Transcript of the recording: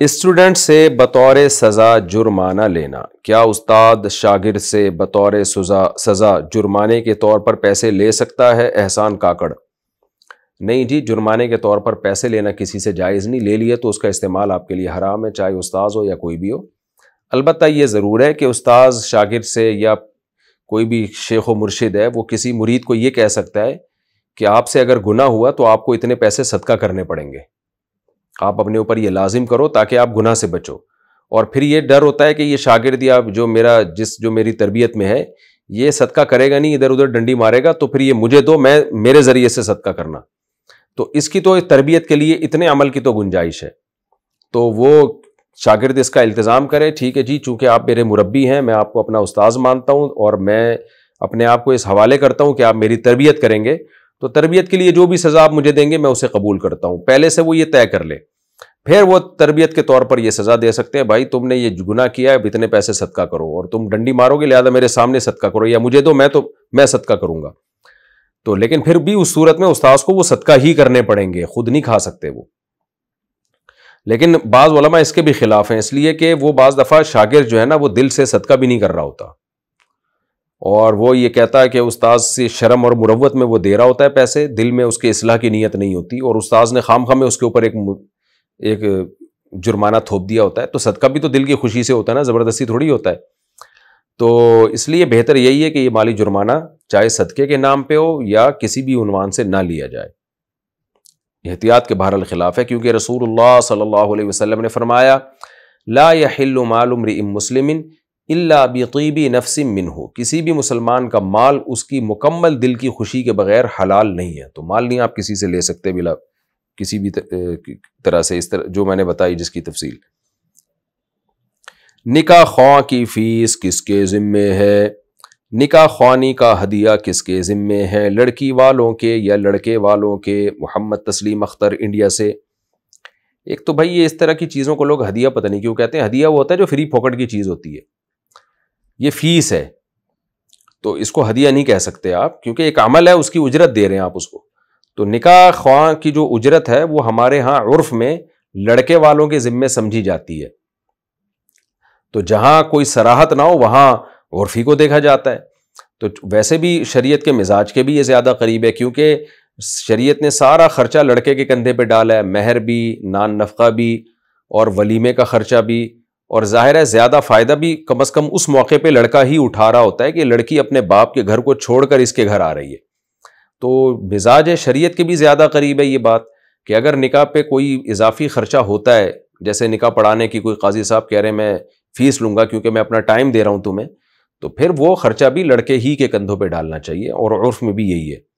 student से बतौर सज़ा जुर्माना लेना क्या उस्ताद शागिर से बतौर सज़ा सज़ा जुर्माने के तौर पर पैसे ले सकता है एहसान काकड़ नहीं जी जुर्माने के तौर पर पैसे लेना किसी से जायज़ नहीं ले लिए तो उसका इस्तेमाल आपके लिए हराम है चाहे उस्ताद हो या कोई भी हो अलबत् ये ज़रूर है कि उस्ताद शागिर से या कोई भी शेख व मुर्शिद है वो किसी मुरीद को ये कह सकता है कि आपसे अगर गुना हुआ तो आपको इतने पैसे सदका करने पड़ेंगे आप अपने ऊपर ये लाजिम करो ताकि आप गुनाह से बचो और फिर ये डर होता है कि ये शागिर्द या जो मेरा जिस जो मेरी तरबियत में है ये सदका करेगा नहीं इधर उधर डंडी मारेगा तो फिर ये मुझे दो मैं मेरे ज़रिए से सदका करना तो इसकी तो तरबियत के लिए इतने अमल की तो गुंजाइश है तो वो शागिर्द इसका इल्तज़ाम करे ठीक है जी चूँकि आप मेरे मुरबी हैं मैं आपको अपना उस्ताज मानता हूँ और मैं अपने आप को इस हवाले करता हूँ कि आप मेरी तरबियत करेंगे तो तरबियत के लिए जो भी सज़ा आप मुझे देंगे मैं उसे कबूल करता हूँ पहले से वो ये तय कर ले फिर वो तरबियत के तौर पर यह सज़ा दे सकते हैं भाई तुमने ये गुना किया है इतने पैसे सदका करो और तुम डंडी मारोगे लिहाजा मेरे सामने सदका करो या मुझे दो मैं तो मैं सदका करूँगा तो लेकिन फिर भी उस सूरत में उस्ताद को वो सदका ही करने पड़ेंगे खुद नहीं खा सकते वो लेकिन बाज़ इसके भी खिलाफ हैं इसलिए कि वो बाज़ दफ़ा शागिर जो है ना वो दिल से सदका भी नहीं कर रहा होता और वो ये कहता है कि उस्ताद से शर्म और मुरवत में वो दे रहा होता है पैसे दिल में उसके असलाह की नीयत नहीं होती और उस्ताद ने खाम खामे में उसके ऊपर एक एक जुर्माना थोप दिया होता है तो सदका भी तो दिल की खुशी से होता है ना ज़बरदस्ती थोड़ी होता है तो इसलिए बेहतर यही है कि ये माली जुर्माना चाहे सदक़े के नाम पे हो या किसी भी उनवान से ना लिया जाए एहतियात के बहरल ख़िलाफ़ है क्योंकि रसूल सल्लल्लाहु अलैहि वसल्लम ने फरमाया ला यहिल्लु मालुमरी मुस्लिमिन इल्ला बीबी नफसिम मिन हो किसी भी मुसलमान का माल उसकी मुकम्मल दिल की खुशी के बगैर हलाल नहीं है तो माल नहीं आप किसी से ले सकते बिला किसी भी तरह से इस तरह जो मैंने बताई जिसकी तफसील निका ख्वा की फ़ीस किसके ज़िम्मे है निका ख्वानी का हदिया किसके ज़िम्मे है लड़की वालों के या लड़के वालों के मोहम्मद तस्लीम अख्तर इंडिया से एक तो भाई ये इस तरह की चीज़ों को लोग हदिया पता नहीं क्यों कहते हैं हदिया वो होता है जो फ्री फोकट की चीज़ होती है ये फीस है तो इसको हदिया नहीं कह सकते आप क्योंकि एक अमल है उसकी उजरत दे रहे हैं आप उसको तो निका ख्वा की जो उजरत है वो हमारे यहां उर्फ में लड़के वालों के ज़िम्मे समझी जाती है तो जहां कोई सराहत ना हो वहां उर्फी को देखा जाता है तो वैसे भी शरीयत के मिजाज के भी ये ज़्यादा करीब है क्योंकि शरीयत ने सारा ख़र्चा लड़के के कंधे पे डाला है महर भी नान नफका भी और वलीमे का ख़र्चा भी और ज़ाहिर है ज़्यादा फ़ायदा भी कम अज़ कम उस मौके पर लड़का ही उठा रहा होता है कि लड़की अपने बाप के घर को छोड़कर इसके घर आ रही है तो मिजाज है शरीयत के भी ज़्यादा करीब है ये बात कि अगर निकाह पे कोई इजाफी ख़र्चा होता है जैसे निकाह पढ़ाने की कोई काजी साहब कह रहे हैं मैं फ़ीस लूँगा क्योंकि मैं अपना टाइम दे रहा हूँ तुम्हें तो फिर वो ख़र्चा भी लड़के ही के कंधों पर डालना चाहिए और उर्फ में भी यही है